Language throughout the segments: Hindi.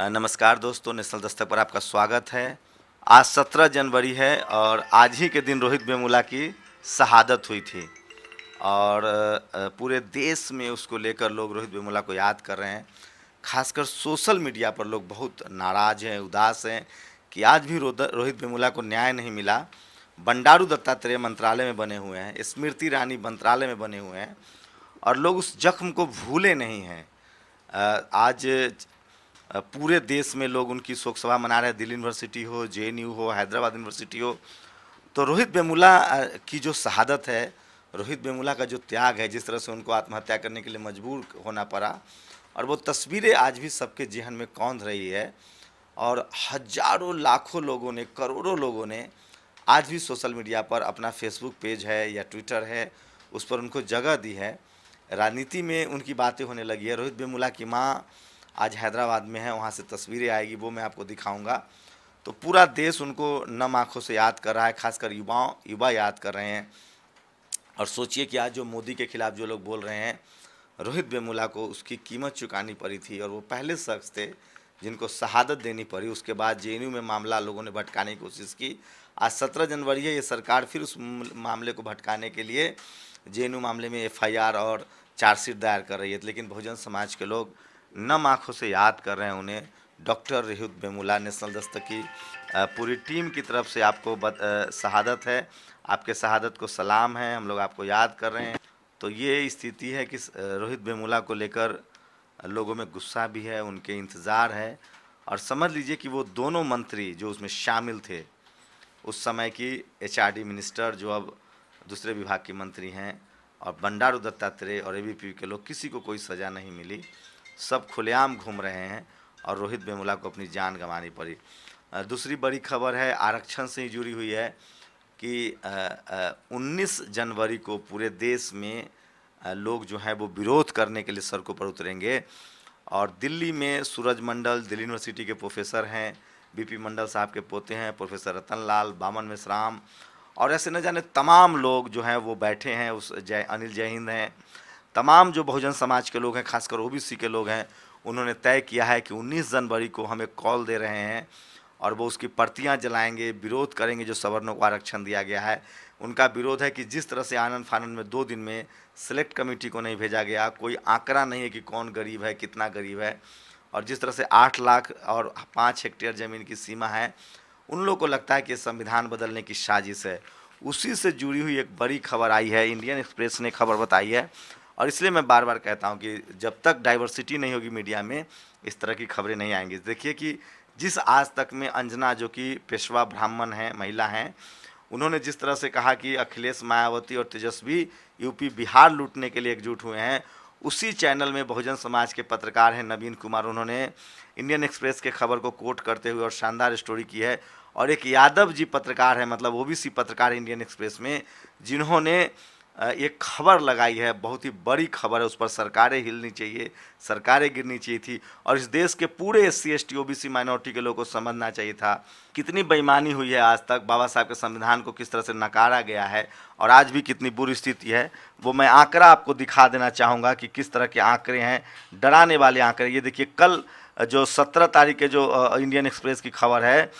नमस्कार दोस्तों नेशनल दस्तक पर आपका स्वागत है आज 17 जनवरी है और आज ही के दिन रोहित बेमूला की शहादत हुई थी और पूरे देश में उसको लेकर लोग रोहित बेमूला को याद कर रहे हैं खासकर सोशल मीडिया पर लोग बहुत नाराज़ हैं उदास हैं कि आज भी रोहित बेमूला को न्याय नहीं मिला बंडारू दत्तात्रेय मंत्रालय में बने हुए हैं स्मृति रानी मंत्रालय में बने हुए हैं और लोग उस जख्म को भूले नहीं हैं आज पूरे देश में लोग उनकी शोक सभा मना रहे हैं दिल्ली यूनिवर्सिटी हो जे हो हैदराबाद यूनिवर्सिटी हो तो रोहित बेमूला की जो शहादत है रोहित बेमूला का जो त्याग है जिस तरह से उनको आत्महत्या करने के लिए मजबूर होना पड़ा और वो तस्वीरें आज भी सबके जहन में कौंध रही है और हजारों लाखों लोगों ने करोड़ों लोगों ने आज भी सोशल मीडिया पर अपना फेसबुक पेज है या ट्विटर है उस पर उनको जगह दी है राजनीति में उनकी बातें होने लगी है रोहित बेमूला की माँ आज हैदराबाद में है वहाँ से तस्वीरें आएगी वो मैं आपको दिखाऊँगा तो पूरा देश उनको नम आँखों से याद कर रहा है खासकर युवाओं युवा याद कर रहे हैं और सोचिए कि आज जो मोदी के खिलाफ जो लोग बोल रहे हैं रोहित बेमूला को उसकी कीमत चुकानी पड़ी थी और वो पहले शख्स थे जिनको शहादत देनी पड़ी उसके बाद जे में मामला लोगों ने भटकाने की कोशिश की आज सत्रह जनवरी है ये सरकार फिर उस मामले को भटकाने के लिए जे मामले में एफ और चार्जशीट दायर कर रही है लेकिन बहुजन समाज के लोग नम आँखों से याद कर रहे हैं उन्हें डॉक्टर रेहुद बेमुला नेशनल दस्तक की पूरी टीम की तरफ से आपको शहादत है आपके शहादत को सलाम है हम लोग आपको याद कर रहे हैं तो ये स्थिति है कि रोहित बेमुला को लेकर लोगों में गुस्सा भी है उनके इंतज़ार है और समझ लीजिए कि वो दोनों मंत्री जो उसमें शामिल थे उस समय की एचआरडी मिनिस्टर जो अब दूसरे विभाग के मंत्री हैं और बंडारू दत्तात्रेय और एबीपी के लोग किसी को कोई सज़ा नहीं मिली सब खुलेआम घूम रहे हैं और रोहित बेमुला को अपनी जान गंवानी पड़ी दूसरी बड़ी खबर है आरक्षण से जुड़ी हुई है कि उन्नीस जनवरी को पूरे देश में लोग जो हैं वो विरोध करने के लिए सड़कों पर उतरेंगे और दिल्ली में सूरज मंडल दिल्ली यूनिवर्सिटी के प्रोफेसर हैं बीपी मंडल साहब के पोते हैं प्रोफेसर रतन लाल बामन मिश्राम और ऐसे न जाने तमाम लोग जो हैं वो बैठे हैं उस जय अनिल जय हिंद हैं तमाम जो बहुजन समाज के लोग हैं खासकर ओबीसी के लोग हैं उन्होंने तय किया है कि 19 जनवरी को हमें कॉल दे रहे हैं और वो उसकी पर्तियाँ जलाएंगे विरोध करेंगे जो सवर्णों को आरक्षण दिया गया है उनका विरोध है कि जिस तरह से आनंद फानंद में दो दिन में सेलेक्ट कमेटी को नहीं भेजा गया कोई आंकड़ा नहीं है कि कौन गरीब है कितना गरीब है और जिस तरह से आठ लाख और पाँच हेक्टेयर ज़मीन की सीमा है उन लोगों को लगता है कि संविधान बदलने की साजिश है उसी से जुड़ी हुई एक बड़ी खबर आई है इंडियन एक्सप्रेस ने खबर बताई है और इसलिए मैं बार बार कहता हूँ कि जब तक डाइवर्सिटी नहीं होगी मीडिया में इस तरह की खबरें नहीं आएंगी देखिए कि जिस आज तक में अंजना जो कि पेशवा ब्राह्मण हैं महिला हैं उन्होंने जिस तरह से कहा कि अखिलेश मायावती और तेजस्वी यूपी बिहार लूटने के लिए एकजुट हुए हैं उसी चैनल में बहुजन समाज के पत्रकार हैं नवीन कुमार उन्होंने इंडियन एक्सप्रेस के खबर को कोट करते हुए और शानदार स्टोरी की है और एक यादव जी पत्रकार है मतलब ओबीसी पत्रकार इंडियन एक्सप्रेस में जिन्होंने एक खबर लगाई है बहुत ही बड़ी खबर है उस पर सरकारें हिलनी चाहिए सरकारें गिरनी चाहिए थी और इस देश के पूरे S C S T O B C minority के लोगों को समझना चाहिए था कितनी बेईमानी हुई है आज तक बाबा साहब के संविधान को किस तरह से नकारा गया है और आज भी कितनी बुरी स्थिति है वो मैं आंकड़ा आपको दिखा देना चाहूँगा कि किस तरह के आंकड़े हैं डराने वाले आंकड़े ये देखिए कल जो सत्रह तारीख के जो इंडियन एक्सप्रेस की खबर है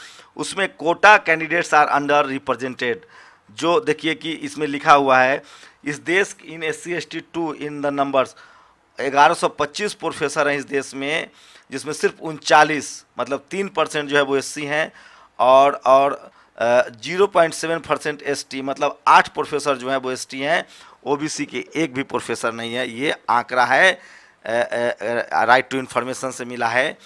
उसमें quota candidates are under represented जो देखिए कि इसमें लिखा हुआ है इस देश in S C S T to in the numbers 1125 professor हैं इस देश में जिसमें सिर्फ उनचालीस मतलब तीन परसेंट जो है वो एस हैं और और zero point seven percent S मतलब आठ प्रोफेसर जो हैं वो एस हैं ओ के एक भी प्रोफेसर नहीं है ये आंकड़ा है राइट टू इन्फॉर्मेशन से मिला है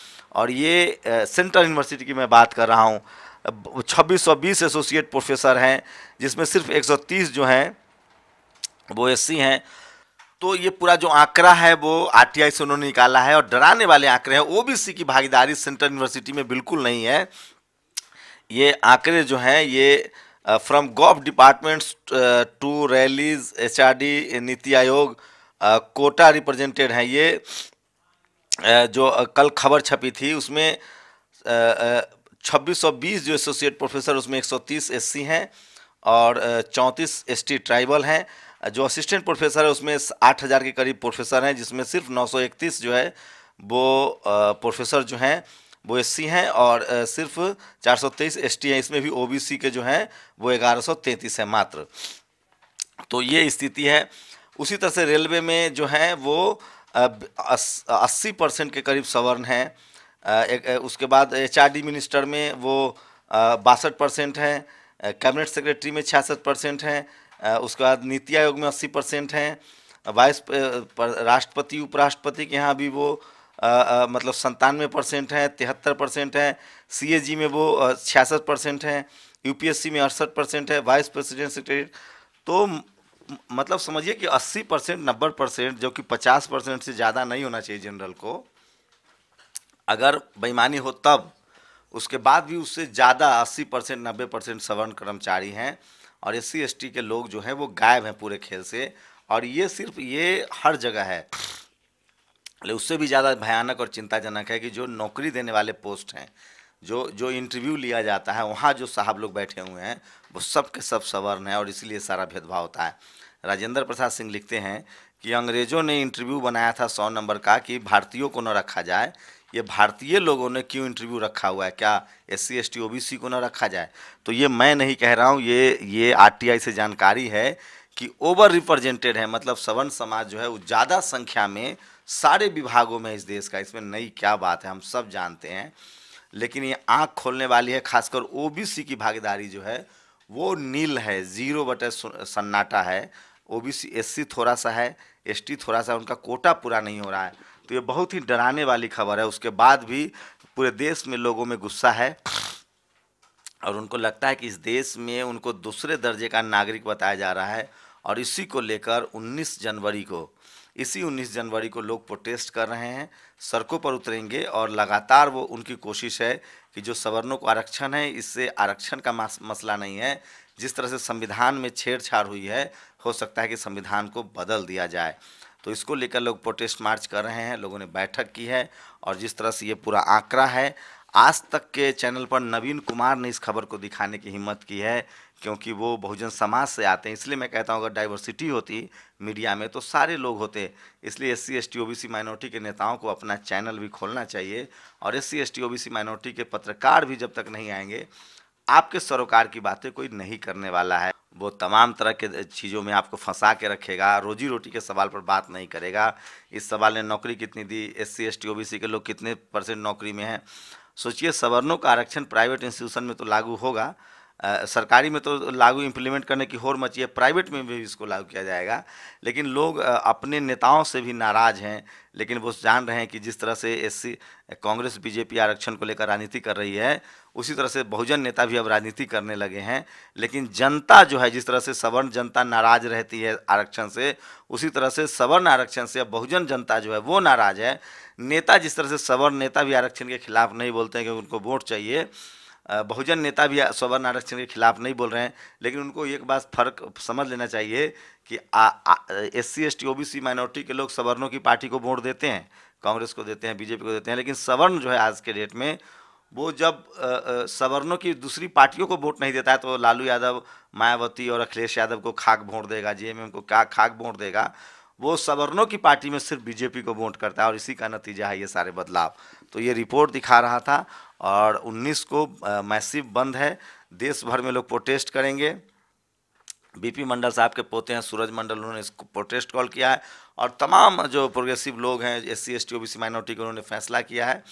और ये सेंट्रल यूनिवर्सिटी की मैं बात कर रहा हूँ छब्बीस सौ बीस एसोसिएट प्रोफेसर हैं जिसमें सिर्फ 130 जो हैं वो एससी हैं तो ये पूरा जो आंकड़ा है वो आरटीआई से उन्होंने निकाला है और डराने वाले आंकड़े हैं ओबीसी की भागीदारी सेंट्रल यूनिवर्सिटी में बिल्कुल नहीं है ये आंकड़े जो हैं ये फ्रॉम गॉव डिपार्टमेंट्स टू रैलीज एच नीति आयोग कोटा रिप्रेजेंटेड हैं ये जो कल खबर छपी थी उसमें छब्बीस जो एसोसिएट प्रोफेसर उसमें 130 एससी हैं और चौंतीस एसटी ट्राइबल हैं जो असिस्टेंट प्रोफेसर है उसमें आठ हज़ार के करीब प्रोफेसर हैं जिसमें सिर्फ 931 जो है वो प्रोफेसर जो हैं वो एससी हैं और सिर्फ 423 एसटी हैं इसमें भी ओबीसी के जो हैं वो 1133 हैं मात्र तो ये स्थिति है उसी तरह से रेलवे में जो हैं वो अस्सी परसेंट के करीब सवर्ण हैं एक, उसके बाद एच मिनिस्टर में वो बासठ परसेंट हैं कैबिनेट सेक्रेटरी में छियासठ परसेंट हैं उसके बाद नीति आयोग में अस्सी परसेंट हैं वाइस राष्ट्रपति उपराष्ट्रपति के यहाँ भी वो आ, आ, मतलब संतानवे परसेंट हैं तिहत्तर परसेंट हैं सी में वो छियासठ परसेंट हैं यू में अड़सठ परसेंट है वाइस प्रेसिडेंट सेक्रेटरी तो मतलब समझिए कि 80 परसेंट नब्बे परसेंट जो कि 50 परसेंट से ज़्यादा नहीं होना चाहिए जनरल को अगर बेईमानी हो तब उसके बाद भी उससे ज़्यादा अस्सी परसेंट नब्बे परसेंट सवर्ण कर्मचारी हैं और एस सी के लोग जो हैं वो गायब हैं पूरे खेल से और ये सिर्फ ये हर जगह है लेकिन उससे भी ज़्यादा भयानक और चिंताजनक है कि जो नौकरी देने वाले पोस्ट हैं जो जो इंटरव्यू लिया जाता है वहाँ जो साहब लोग बैठे हुए हैं वो सब के सब सवर्ण हैं और इसीलिए सारा भेदभाव होता है राजेंद्र प्रसाद सिंह लिखते हैं कि अंग्रेज़ों ने इंटरव्यू बनाया था सौ नंबर का कि भारतीयों को न रखा जाए ये भारतीय लोगों ने क्यों इंटरव्यू रखा हुआ है क्या S C S T O B C को ना रखा जाए तो ये मैं नहीं कह रहा हूँ ये ये आर टी आई से जानकारी है कि ओवर रिप्रेजेंटेड है मतलब सवर्ण समाज जो है वो ज़्यादा संख्या में सारे विभागों में इस देश का इसमें नई क्या बात है हम सब जानते हैं लेकिन ये आँख खोलने वाली है खासकर ओ बी सी की भागीदारी जो है वो नील है जीरो बटे सन्नाटा है ओ बी सी एस सी थोड़ा सा है एस टी थोड़ा सा उनका कोटा पूरा नहीं हो रहा है तो ये बहुत ही डराने वाली खबर है उसके बाद भी पूरे देश में लोगों में गुस्सा है और उनको लगता है कि इस देश में उनको दूसरे दर्जे का नागरिक बताया जा रहा है और इसी को लेकर 19 जनवरी को इसी 19 जनवरी को लोग प्रोटेस्ट कर रहे हैं सड़कों पर उतरेंगे और लगातार वो उनकी कोशिश है कि जो सवर्णों को आरक्षण है इससे आरक्षण का मसला नहीं है जिस तरह से संविधान में छेड़छाड़ हुई है हो सकता है कि संविधान को बदल दिया जाए तो इसको लेकर लोग प्रोटेस्ट मार्च कर रहे हैं लोगों ने बैठक की है और जिस तरह से ये पूरा आंकड़ा है आज तक के चैनल पर नवीन कुमार ने इस खबर को दिखाने की हिम्मत की है क्योंकि वो बहुजन समाज से आते हैं इसलिए मैं कहता हूँ अगर डाइवर्सिटी होती मीडिया में तो सारे लोग होते इसलिए S C S T O B C minority के नेताओं को अपना चैनल भी खोलना चाहिए और S C S T O B C minority के पत्रकार भी जब तक नहीं आएंगे आपके सरोकार की बातें कोई नहीं करने वाला है वो तमाम तरह के चीज़ों में आपको फंसा के रखेगा रोजी रोटी के सवाल पर बात नहीं करेगा इस सवाल ने नौकरी कितनी दी S C S T O B C के लोग कितने परसेंट नौकरी में हैं सोचिए सवर्णों का आरक्षण प्राइवेट इंस्टीट्यूशन में तो लागू होगा आ, सरकारी में तो लागू इम्प्लीमेंट करने की होर मची है प्राइवेट में भी इसको लागू किया जाएगा लेकिन लोग अपने नेताओं से भी नाराज़ हैं लेकिन वो जान रहे हैं कि जिस तरह से एस कांग्रेस बीजेपी आरक्षण को लेकर राजनीति कर रही है उसी तरह से बहुजन नेता भी अब राजनीति करने लगे हैं लेकिन जनता जो है जिस तरह से सवर्ण जनता नाराज रहती है आरक्षण से उसी तरह से सवर्ण आरक्षण से अब बहुजन जनता जो है वो नाराज है नेता जिस तरह से सवर्ण नेता भी आरक्षण के खिलाफ नहीं बोलते हैं कि उनको वोट चाहिए बहुजन नेता भी स्वर्ण आरक्षण के खिलाफ नहीं बोल रहे हैं लेकिन उनको एक बात फर्क समझ लेना चाहिए कि S C S T O B C minority के लोग सवर्णों की पार्टी को वोट देते हैं कांग्रेस को देते हैं बीजेपी को देते हैं लेकिन सवर्ण जो है आज के डेट में वो जब सवर्णों की दूसरी पार्टियों को वोट नहीं देता है तो लालू यादव मायावती और अखिलेश यादव को खाक वोट देगा जे को खाक वोट देगा वो सवर्णों की पार्टी में सिर्फ बीजेपी को वोट करता है और इसी का नतीजा है ये सारे बदलाव तो ये रिपोर्ट दिखा रहा था और 19 को मैसिव बंद है देश भर में लोग प्रोटेस्ट करेंगे बीपी मंडल साहब के पोते हैं सूरज मंडल उन्होंने इसको प्रोटेस्ट कॉल किया है और तमाम जो प्रोग्रेसिव लोग हैं S C S T O B C minority के उन्होंने फैसला किया है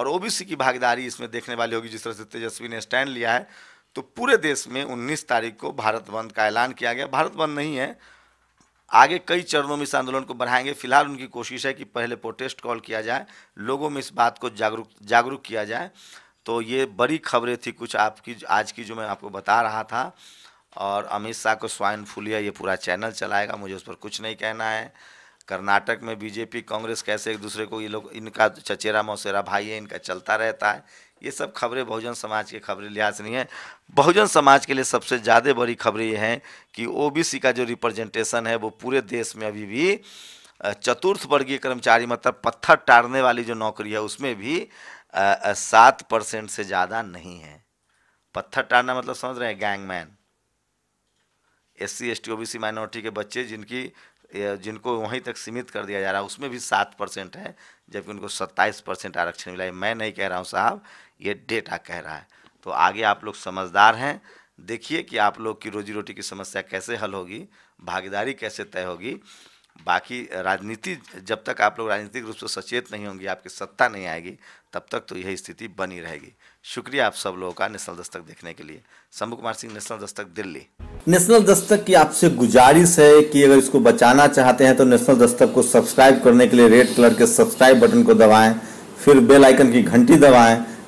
और ओबीसी की भागीदारी इसमें देखने वाली होगी जिस तरह से तेजस्वी ने स्टैंड लिया है तो पूरे देश में 19 तारीख को भारत बंद का ऐलान किया गया भारत बंद नहीं है आगे कई चरणों में इस आंदोलन को बढ़ाएंगे फिलहाल उनकी कोशिश है कि पहले प्रोटेस्ट कॉल किया जाए लोगों में इस बात को जागरूक जागरूक किया जाए तो ये बड़ी खबरें थी कुछ आपकी आज की जो मैं आपको बता रहा था और अमित शाह को स्वाइन फूलिया ये पूरा चैनल चलाएगा मुझे उस पर कुछ नहीं कहना है कर्नाटक में बीजेपी कांग्रेस कैसे एक दूसरे को ये लोग इनका चचेरा मौसेरा भाई है इनका चलता रहता है ये सब खबरें बहुजन समाज के खबरें लिहाज नहीं है बहुजन समाज के लिए सबसे ज़्यादा बड़ी खबरें ये हैं कि ओबीसी का जो रिप्रेजेंटेशन है वो पूरे देश में अभी भी चतुर्थ वर्गीय कर्मचारी मतलब पत्थर टारने वाली जो नौकरी है उसमें भी सात परसेंट से ज़्यादा नहीं है पत्थर टारना मतलब समझ रहे हैं gangman S C S T O B C minority के बच्चे जिनकी जिनको वहीं तक सीमित कर दिया जा रहा है उसमें भी सात परसेंट है जबकि उनको सत्ताईस परसेंट आरक्षण मिला है मैं नहीं कह रहा हूँ साहब ये डेटा कह रहा है तो आगे आप लोग समझदार हैं देखिए कि आप लोग की रोजी रोटी की समस्या कैसे हल होगी भागीदारी कैसे तय होगी बाकी राजनीति जब तक आप लोग राजनीतिक रूप से सचेत नहीं होंगे आपकी सत्ता नहीं आएगी तब तक तो यही स्थिति बनी रहेगी शुक्रिया आप सब लोगों का नेशनल दस्तक देखने के लिए शंभु कुमार सिंह नेशनल दस्तक दिल्ली नेशनल दस्तक की आपसे गुजारिश है कि अगर इसको बचाना चाहते हैं तो नेशनल दस्तक को सब्सक्राइब करने के लिए रेड कलर के सब्सक्राइब बटन को दबाएं फिर बेलाइकन की घंटी दबाएं